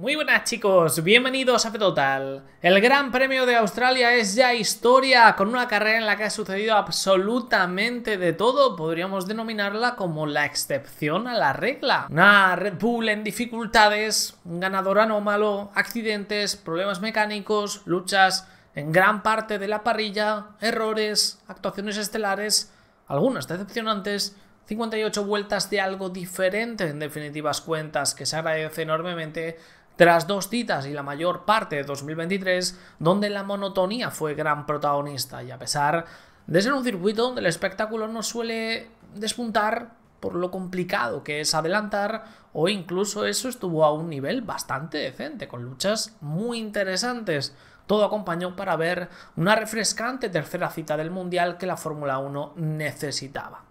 Muy buenas chicos, bienvenidos a Fetotal. El Gran Premio de Australia es ya historia, con una carrera en la que ha sucedido absolutamente de todo, podríamos denominarla como la excepción a la regla. Una Red Bull en dificultades, un ganador anómalo, accidentes, problemas mecánicos, luchas en gran parte de la parrilla, errores, actuaciones estelares, algunas decepcionantes, 58 vueltas de algo diferente en definitivas cuentas que se agradece enormemente tras dos citas y la mayor parte de 2023, donde la monotonía fue gran protagonista, y a pesar de ser un circuito donde el espectáculo no suele despuntar por lo complicado que es adelantar, o incluso eso estuvo a un nivel bastante decente, con luchas muy interesantes. Todo acompañó para ver una refrescante tercera cita del Mundial que la Fórmula 1 necesitaba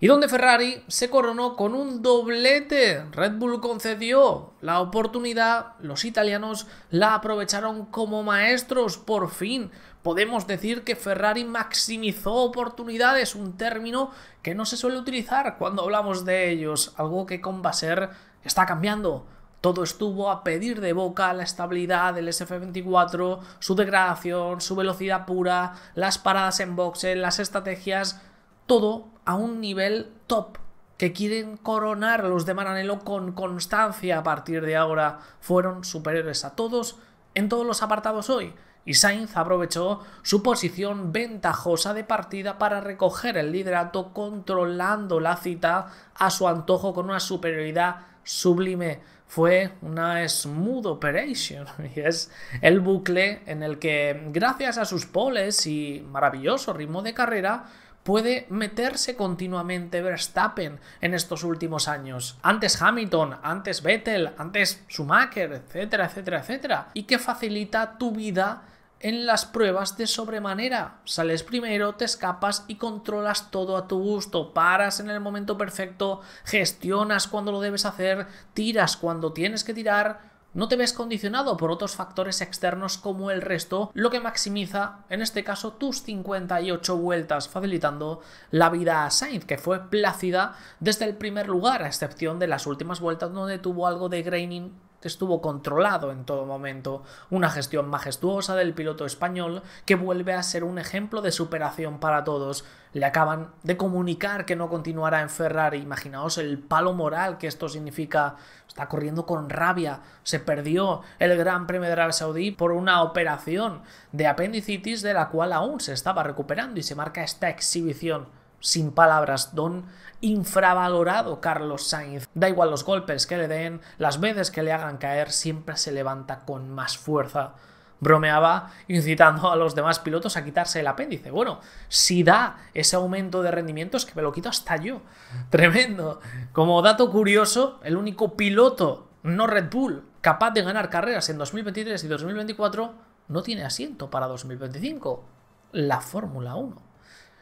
y donde Ferrari se coronó con un doblete. Red Bull concedió la oportunidad, los italianos la aprovecharon como maestros, por fin. Podemos decir que Ferrari maximizó oportunidades, un término que no se suele utilizar cuando hablamos de ellos, algo que con Baser está cambiando. Todo estuvo a pedir de boca la estabilidad del SF24, su degradación, su velocidad pura, las paradas en boxe, las estrategias, todo a un nivel top, que quieren coronar a los de Maranello con constancia a partir de ahora. Fueron superiores a todos en todos los apartados hoy. Y Sainz aprovechó su posición ventajosa de partida para recoger el liderato controlando la cita a su antojo con una superioridad sublime. Fue una smooth operation y es el bucle en el que gracias a sus poles y maravilloso ritmo de carrera puede meterse continuamente Verstappen en estos últimos años. Antes Hamilton, antes Vettel, antes Schumacher, etcétera, etcétera, etcétera. Y que facilita tu vida en las pruebas de sobremanera. Sales primero, te escapas y controlas todo a tu gusto. Paras en el momento perfecto, gestionas cuando lo debes hacer, tiras cuando tienes que tirar no te ves condicionado por otros factores externos como el resto, lo que maximiza, en este caso, tus 58 vueltas, facilitando la vida a Sainz, que fue plácida desde el primer lugar, a excepción de las últimas vueltas donde tuvo algo de graining estuvo controlado en todo momento, una gestión majestuosa del piloto español que vuelve a ser un ejemplo de superación para todos. Le acaban de comunicar que no continuará en Ferrari, imaginaos el palo moral que esto significa, está corriendo con rabia, se perdió el Gran Premio de Arabia Saudí por una operación de apendicitis de la cual aún se estaba recuperando y se marca esta exhibición sin palabras, don infravalorado Carlos Sainz. Da igual los golpes que le den, las veces que le hagan caer, siempre se levanta con más fuerza. Bromeaba incitando a los demás pilotos a quitarse el apéndice. Bueno, si da ese aumento de rendimientos que me lo quito hasta yo. Tremendo. Como dato curioso, el único piloto no Red Bull capaz de ganar carreras en 2023 y 2024 no tiene asiento para 2025. La Fórmula 1.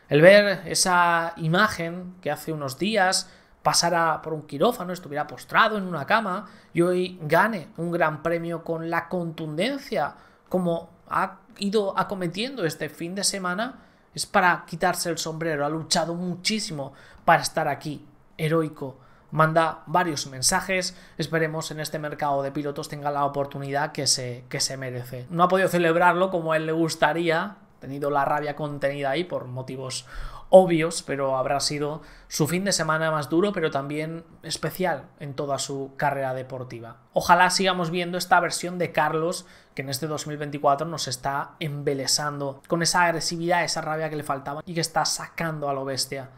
El ver esa imagen que hace unos días pasara por un quirófano, estuviera postrado en una cama y hoy gane un gran premio con la contundencia como ha ido acometiendo este fin de semana, es para quitarse el sombrero. Ha luchado muchísimo para estar aquí. Heroico. Manda varios mensajes. Esperemos en este mercado de pilotos tenga la oportunidad que se, se merece. No ha podido celebrarlo como a él le gustaría, tenido la rabia contenida ahí por motivos obvios, pero habrá sido su fin de semana más duro, pero también especial en toda su carrera deportiva. Ojalá sigamos viendo esta versión de Carlos que en este 2024 nos está embelesando con esa agresividad, esa rabia que le faltaba y que está sacando a lo bestia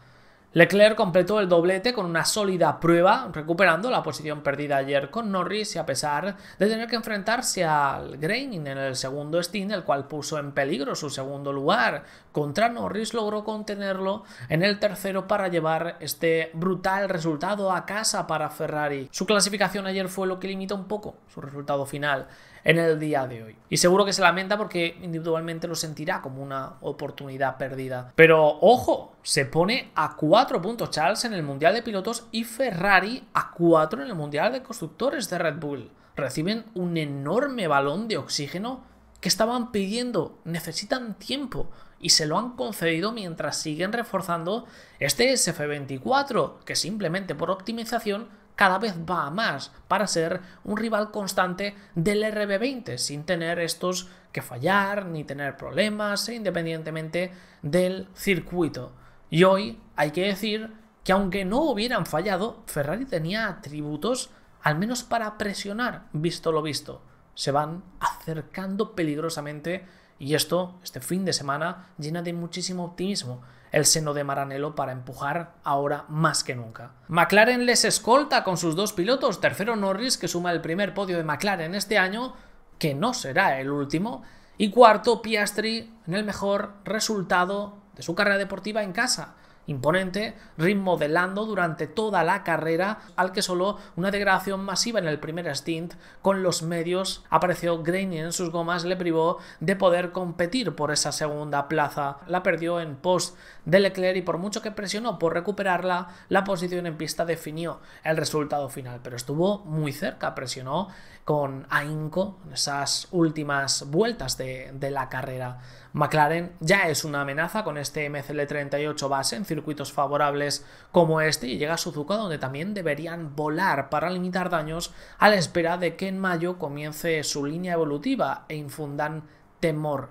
Leclerc completó el doblete con una sólida prueba, recuperando la posición perdida ayer con Norris y a pesar de tener que enfrentarse al Graining en el segundo stint, el cual puso en peligro su segundo lugar. Contra Norris logró contenerlo en el tercero para llevar este brutal resultado a casa para Ferrari. Su clasificación ayer fue lo que limita un poco su resultado final en el día de hoy. Y seguro que se lamenta porque individualmente lo sentirá como una oportunidad perdida. Pero ojo, se pone a 4 puntos Charles en el Mundial de Pilotos y Ferrari a 4 en el Mundial de Constructores de Red Bull. Reciben un enorme balón de oxígeno que estaban pidiendo, necesitan tiempo y se lo han concedido mientras siguen reforzando este SF24, que simplemente por optimización cada vez va más para ser un rival constante del RB20 sin tener estos que fallar ni tener problemas e independientemente del circuito. Y hoy hay que decir que aunque no hubieran fallado, Ferrari tenía atributos al menos para presionar, visto lo visto. Se van acercando peligrosamente y esto, este fin de semana, llena de muchísimo optimismo el seno de Maranello para empujar ahora más que nunca. McLaren les escolta con sus dos pilotos, tercero Norris que suma el primer podio de McLaren este año, que no será el último, y cuarto Piastri en el mejor resultado de su carrera deportiva en casa imponente, remodelando durante toda la carrera, al que solo una degradación masiva en el primer stint con los medios apareció Grainy en sus gomas, le privó de poder competir por esa segunda plaza. La perdió en post de Leclerc y por mucho que presionó por recuperarla, la posición en pista definió el resultado final, pero estuvo muy cerca, presionó con ahínco en esas últimas vueltas de, de, la carrera. McLaren ya es una amenaza con este MCL38 base en circuitos favorables como este y llega a Suzuka donde también deberían volar para limitar daños a la espera de que en mayo comience su línea evolutiva e infundan temor.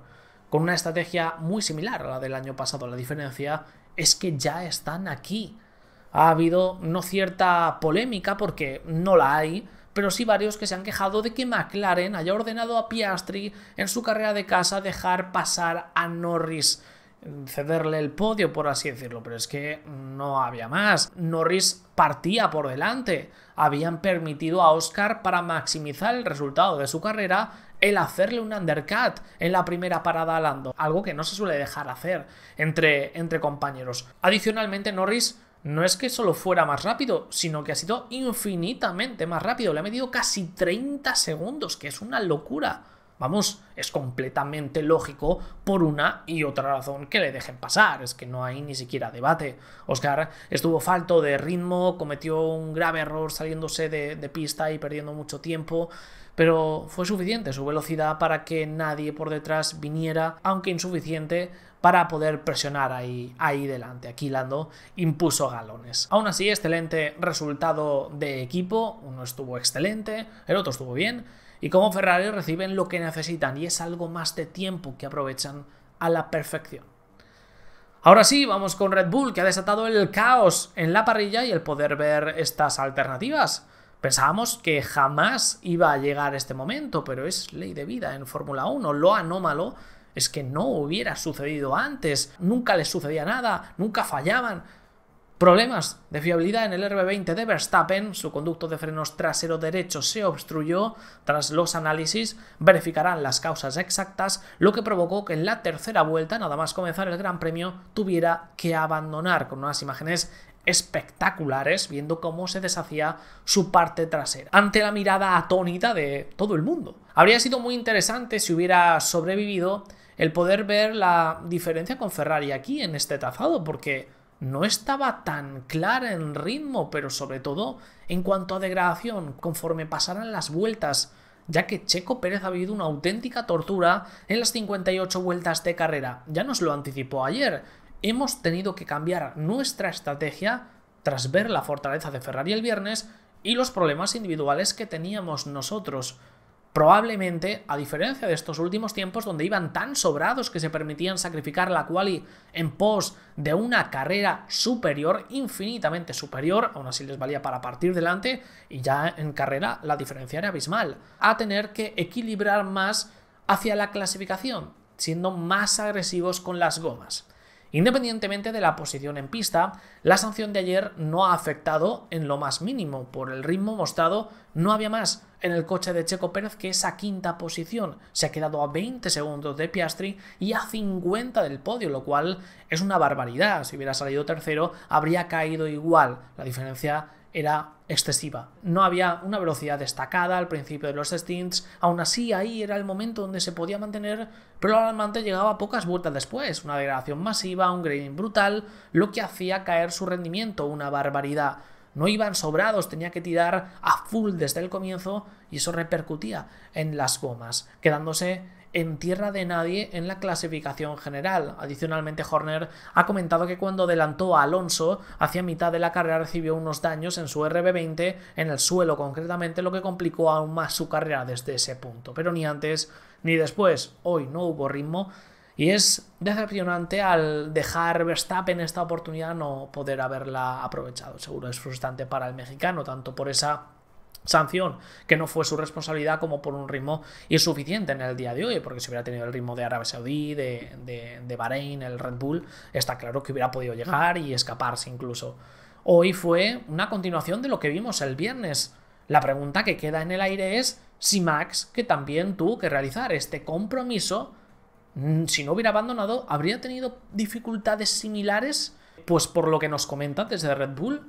Con una estrategia muy similar a la del año pasado, la diferencia es que ya están aquí. Ha habido no cierta polémica porque no la hay, pero sí varios que se han quejado de que McLaren haya ordenado a Piastri en su carrera de casa dejar pasar a Norris mm, cederle el podio, por así decirlo, pero es que no había más. Norris partía por delante. Habían permitido a Oscar para maximizar el resultado de su carrera el hacerle un undercut en la primera parada a Lando, algo que no se suele dejar hacer entre, entre compañeros. Adicionalmente, Norris no es que solo fuera más rápido, sino que ha sido infinitamente más rápido. Le ha medido casi 30 segundos, que es una locura. Vamos, es completamente lógico por una y otra razón que le dejen pasar, es que no hay ni siquiera debate. Oscar estuvo falto de ritmo, cometió un grave error saliéndose de, de, pista y perdiendo mucho tiempo, pero fue suficiente su velocidad para que nadie por detrás viniera, aunque insuficiente para poder presionar ahí, ahí delante. Aquí Lando impuso galones. Aún así, excelente resultado de equipo. Uno estuvo excelente, el otro estuvo bien. Y como Ferrari reciben lo que necesitan y es algo más de tiempo que aprovechan a la perfección. Ahora sí, vamos con Red Bull, que ha desatado el caos en la parrilla y el poder ver estas alternativas. Pensábamos que jamás iba a llegar este momento, pero es ley de vida en Fórmula 1. Lo anómalo es que no hubiera sucedido antes, nunca les sucedía nada, nunca fallaban. Problemas de fiabilidad en el RB20 de Verstappen, su conducto de frenos trasero derecho se obstruyó, tras los análisis verificarán las causas exactas, lo que provocó que en la tercera vuelta, nada más comenzar el Gran Premio, tuviera que abandonar, con unas imágenes espectaculares viendo cómo se deshacía su parte trasera, ante la mirada atónita de todo el mundo. Habría sido muy interesante si hubiera sobrevivido el poder ver la diferencia con Ferrari aquí en este trazado, porque no estaba tan clara en ritmo, pero sobre todo en cuanto a degradación, conforme pasaran las vueltas, ya que Checo Pérez ha vivido una auténtica tortura en las 58 vueltas de carrera. Ya nos lo anticipó ayer, hemos tenido que cambiar nuestra estrategia tras ver la fortaleza de Ferrari el viernes y los problemas individuales que teníamos nosotros. Probablemente, a diferencia de estos últimos tiempos donde iban tan sobrados que se permitían sacrificar la quali en pos de una carrera superior, infinitamente superior, aún así les valía para partir delante y ya en carrera la diferencia era abismal, a tener que equilibrar más hacia la clasificación, siendo más agresivos con las gomas. Independientemente de la posición en pista, la sanción de ayer no ha afectado en lo más mínimo. Por el ritmo mostrado, no había más en el coche de Checo Pérez que esa quinta posición. Se ha quedado a 20 segundos de Piastri y a 50 del podio, lo cual es una barbaridad. Si hubiera salido tercero, habría caído igual. La diferencia era excesiva. No había una velocidad destacada al principio de los stints, aún así ahí era el momento donde se podía mantener, pero el almante llegaba pocas vueltas después, una degradación masiva, un grading brutal, lo que hacía caer su rendimiento, una barbaridad. No iban sobrados, tenía que tirar a full desde el comienzo y eso repercutía en las gomas, quedándose en tierra de nadie en la clasificación general. Adicionalmente, Horner ha comentado que cuando adelantó a Alonso hacia mitad de la carrera recibió unos daños en su RB20 en el suelo concretamente, lo que complicó aún más su carrera desde ese punto. Pero ni antes ni después, hoy no hubo ritmo. Y es decepcionante al dejar Verstappen esta oportunidad no poder haberla aprovechado. Seguro es frustrante para el mexicano, tanto por esa sanción que no fue su responsabilidad como por un ritmo insuficiente en el día de hoy, porque si hubiera tenido el ritmo de Arabia Saudí, de, de Bahrein, el Red Bull, está claro que hubiera podido llegar y escaparse incluso. Hoy fue una continuación de lo que vimos el viernes. La pregunta que queda en el aire es si Max, que también tuvo que realizar este compromiso, mm, si no hubiera abandonado, habría tenido dificultades similares, pues por lo que nos comentan desde Red Bull,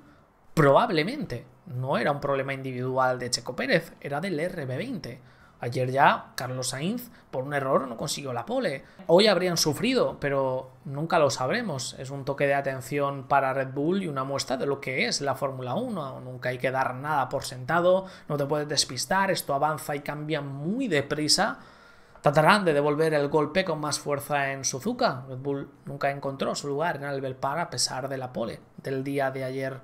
probablemente no era un problema individual de Checo Pérez, era del RB20. Ayer ya Carlos Sainz por un error no consiguió la pole. Hoy habrían sufrido, pero nunca lo sabremos. Es un toque de atención para Red Bull y una muestra de lo que es la Fórmula 1. Nunca hay que dar nada por sentado, no te puedes despistar, esto avanza y cambia muy deprisa. Tratarán de devolver el golpe con más fuerza en Suzuka. Red Bull nunca encontró su lugar en Albert Park a pesar de la pole del día de ayer.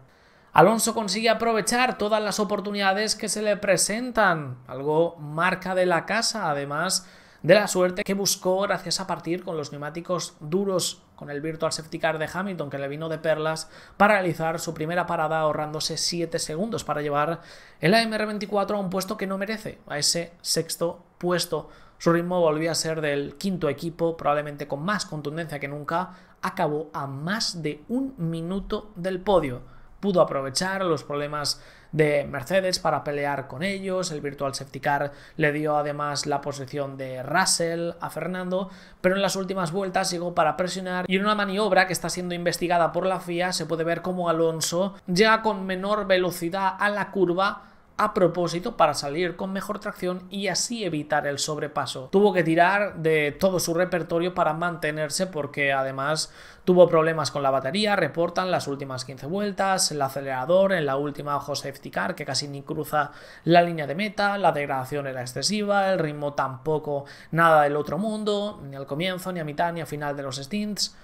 Alonso consigue aprovechar todas las oportunidades que se le presentan, algo marca de la casa, además de la suerte que buscó gracias a partir con los neumáticos duros con el Virtual Safety Car de Hamilton que le vino de perlas para realizar su primera parada ahorrándose 7 segundos para llevar el AMR24 a un puesto que no merece, a ese sexto puesto. Su ritmo volvió a ser del quinto equipo, probablemente con más contundencia que nunca, acabó a más de un minuto del podio pudo aprovechar los problemas de Mercedes para pelear con ellos, el virtual safety car le dio además la posición de Russell a Fernando, pero en las últimas vueltas llegó para presionar y en una maniobra que está siendo investigada por la FIA se puede ver cómo Alonso llega con menor velocidad a la curva a propósito para salir con mejor tracción y así evitar el sobrepaso. Tuvo que tirar de todo su repertorio para mantenerse porque además tuvo problemas con la batería, reportan las últimas 15 vueltas, el acelerador, en la última ojo safety que casi ni cruza la línea de meta, la degradación era excesiva, el ritmo tampoco nada del otro mundo, ni al comienzo, ni a mitad, ni a final de los stints.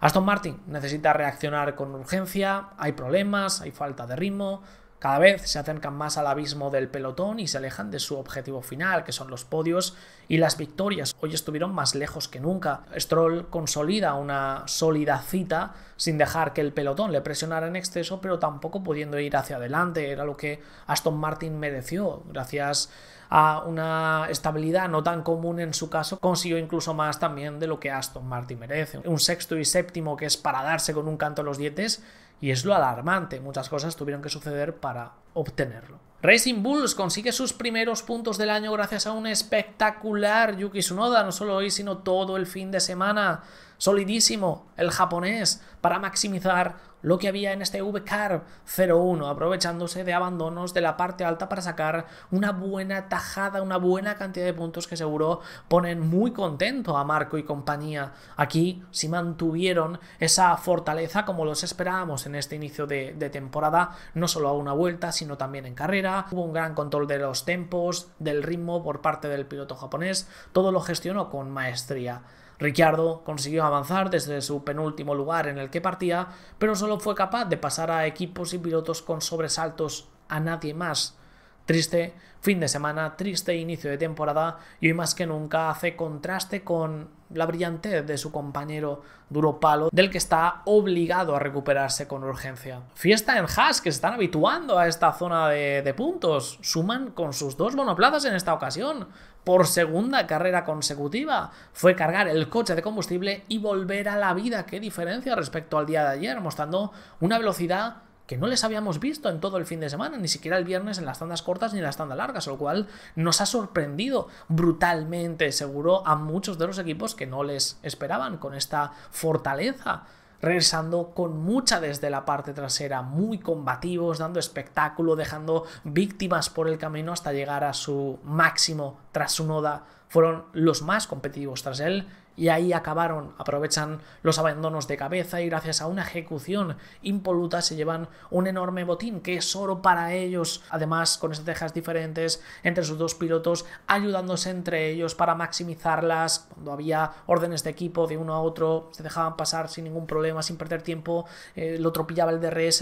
Aston Martin necesita reaccionar con urgencia, hay problemas, hay falta de ritmo, cada vez se acercan más al abismo del pelotón y se alejan de su objetivo final, que son los podios y las victorias. Hoy estuvieron más lejos que nunca. Stroll consolida una sólida cita sin dejar que el pelotón le presionara en exceso, pero tampoco pudiendo ir hacia adelante. Era lo que Aston Martin mereció, gracias a una estabilidad no tan común en su caso, consiguió incluso más también de lo que Aston Martin merece. Un sexto y séptimo que es para darse con un canto a los dientes y es lo alarmante. Muchas cosas tuvieron que suceder para obtenerlo. Racing Bulls consigue sus primeros puntos del año gracias a un espectacular Yuki Tsunoda, no solo hoy, sino todo el fin de semana. Solidísimo el japonés para maximizar lo que había en este VCAR 01, aprovechándose de abandonos de la parte alta para sacar una buena tajada, una buena cantidad de puntos que seguro ponen muy contento a Marco y compañía. Aquí si mantuvieron esa fortaleza como los esperábamos en este inicio de, de temporada, no solo a una vuelta, sino también en carrera. Hubo un gran control de los tempos, del ritmo por parte del piloto japonés, todo lo gestionó con maestría. Ricciardo consiguió avanzar desde su penúltimo lugar en el que partía, pero solo fue capaz de pasar a equipos y pilotos con sobresaltos a nadie más. Triste fin de semana, triste inicio de temporada y hoy más que nunca hace contraste con la brillantez de su compañero duro palo, del que está obligado a recuperarse con urgencia. Fiesta en Haas, que se están habituando a esta zona de, de puntos, suman con sus dos monoplazas en esta ocasión. Por segunda carrera consecutiva fue cargar el coche de combustible y volver a la vida. Qué diferencia respecto al día de ayer, mostrando una velocidad que no les habíamos visto en todo el fin de semana, ni siquiera el viernes en las tandas cortas ni en las tandas largas, lo cual nos ha sorprendido brutalmente, seguro, a muchos de los equipos que no les esperaban con esta fortaleza regresando con mucha desde la parte trasera, muy combativos, dando espectáculo, dejando víctimas por el camino hasta llegar a su máximo tras su noda. Fueron los más competitivos tras él, y ahí acabaron. Aprovechan los abandonos de cabeza y gracias a una ejecución impoluta se llevan un enorme botín que es oro para ellos. Además, con estrategias diferentes entre sus dos pilotos, ayudándose entre ellos para maximizarlas. Cuando había órdenes de equipo de uno a otro, se dejaban pasar sin ningún problema, sin perder tiempo, eh, lo tropillaba el DRS.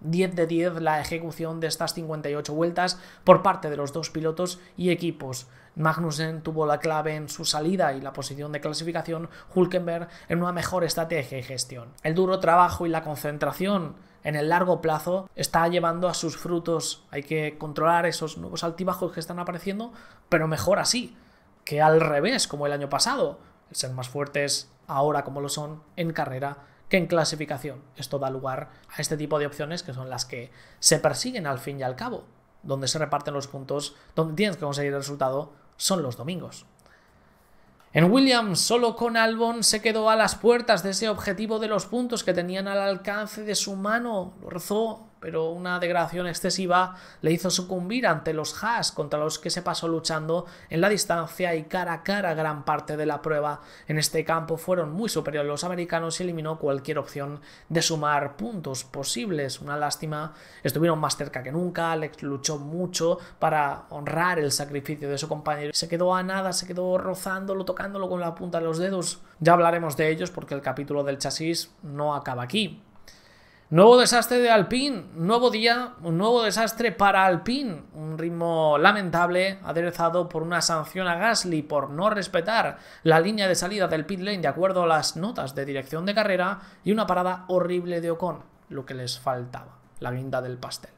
10 de 10 la ejecución de estas 58 vueltas por parte de los dos pilotos y equipos. Magnussen tuvo la clave en su salida y la posición de clasificación, Hulkenberg en una mejor estrategia y gestión. El duro trabajo y la concentración en el largo plazo está llevando a sus frutos. Hay que controlar esos nuevos altibajos que están apareciendo, pero mejor así que al revés, como el año pasado. ser más fuertes ahora como lo son en carrera que en clasificación. Esto da lugar a este tipo de opciones que son las que se persiguen al fin y al cabo. Donde se reparten los puntos, donde tienes que conseguir el resultado, son los domingos. En Williams, solo con Albon se quedó a las puertas de ese objetivo de los puntos que tenían al alcance de su mano. Lo pero una degradación excesiva le hizo sucumbir ante los Haas, contra los que se pasó luchando en la distancia y cara a cara gran parte de la prueba. En este campo fueron muy superiores los americanos y eliminó cualquier opción de sumar puntos posibles. Una lástima, estuvieron más cerca que nunca, Alex luchó mucho para honrar el sacrificio de su compañero. Se quedó a nada, se quedó rozándolo, tocándolo con la punta de los dedos. Ya hablaremos de ellos porque el capítulo del chasis no acaba aquí. Nuevo desastre de Alpine, nuevo día, un nuevo desastre para Alpine, un ritmo lamentable aderezado por una sanción a Gasly por no respetar la línea de salida del pit lane de acuerdo a las notas de dirección de carrera y una parada horrible de Ocon, lo que les faltaba, la guinda del pastel.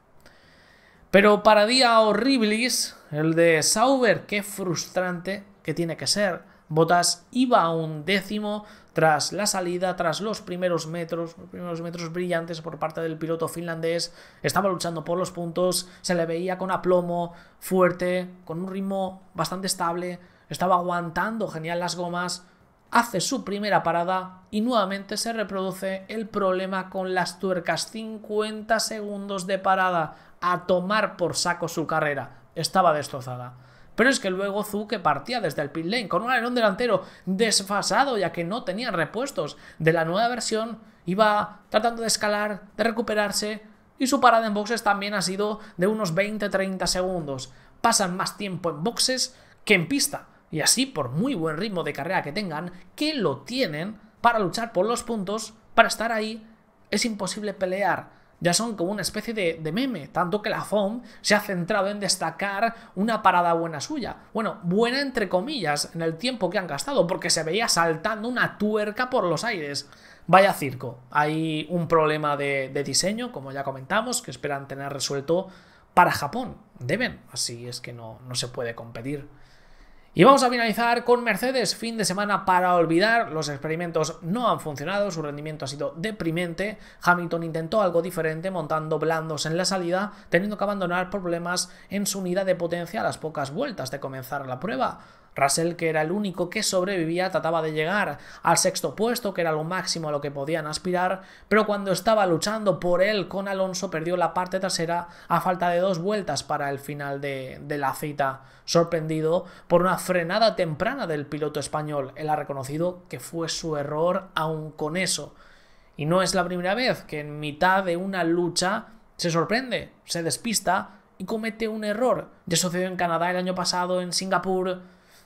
Pero para día horribilis, el de Sauber, qué frustrante que tiene que ser Botas iba a un décimo tras la salida, tras los primeros metros, los primeros metros brillantes por parte del piloto finlandés. Estaba luchando por los puntos, se le veía con aplomo, fuerte, con un ritmo bastante estable, estaba aguantando genial las gomas. Hace su primera parada y nuevamente se reproduce el problema con las tuercas. 50 segundos de parada a tomar por saco su carrera. Estaba destrozada. Pero es que luego Zuke partía desde el pit lane con un alerón delantero desfasado ya que no tenía repuestos de la nueva versión, iba tratando de escalar, de recuperarse y su parada en boxes también ha sido de unos 20-30 segundos. Pasan más tiempo en boxes que en pista y así por muy buen ritmo de carrera que tengan, que lo tienen para luchar por los puntos, para estar ahí, es imposible pelear ya son como una especie de, meme, tanto que la FOM se ha centrado en destacar una parada buena suya. Bueno, buena entre comillas en el tiempo que han gastado, porque se veía saltando una tuerca por los aires. Vaya circo, hay un problema de, diseño, como ya comentamos, que esperan tener resuelto para Japón. Deben, así es que no, no se puede competir. Y vamos a finalizar con Mercedes, fin de semana para olvidar, los experimentos no han funcionado, su rendimiento ha sido deprimente, Hamilton intentó algo diferente montando blandos en la salida, teniendo que abandonar problemas en su unidad de potencia a las pocas vueltas de comenzar la prueba. Russell, que era el único que sobrevivía, trataba de llegar al sexto puesto, que era lo máximo a lo que podían aspirar, pero cuando estaba luchando por él con Alonso perdió la parte trasera a falta de dos vueltas para el final de, la cita, sorprendido por una frenada temprana del piloto español. Él ha reconocido que fue su error aun con eso. Y no es la primera vez que en mitad de una lucha se sorprende, se despista y comete un error. Ya sucedió en Canadá el año pasado, en Singapur,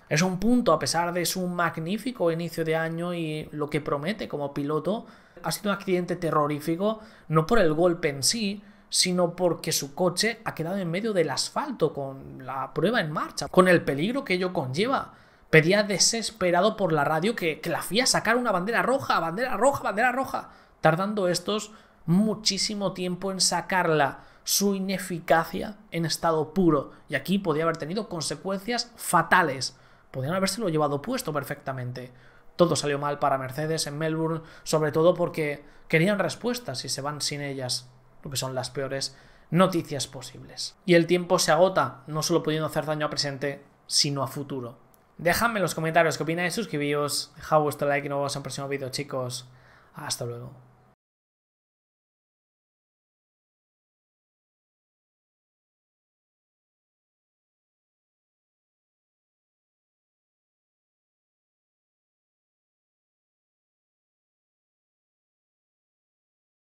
es un punto, a pesar de su magnífico inicio de año y lo que promete como piloto, ha sido un accidente terrorífico, no por el golpe en sí, sino porque su coche ha quedado en medio del asfalto con la prueba en marcha, con el peligro que ello conlleva. Pedía desesperado por la radio que, que la FIA sacar una bandera roja, bandera roja, bandera roja, tardando estos muchísimo tiempo en sacarla su ineficacia en estado puro y aquí podía haber tenido consecuencias fatales podían habérselo llevado puesto perfectamente. Todo salió mal para Mercedes en Melbourne, sobre todo porque querían respuestas y se van sin ellas, lo que son las peores noticias posibles. Y el tiempo se agota, no solo pudiendo hacer daño a presente, sino a futuro. Dejadme en los comentarios qué opináis, suscribíos, dejad vuestro like y nos vemos en el próximo vídeo, chicos. Hasta luego.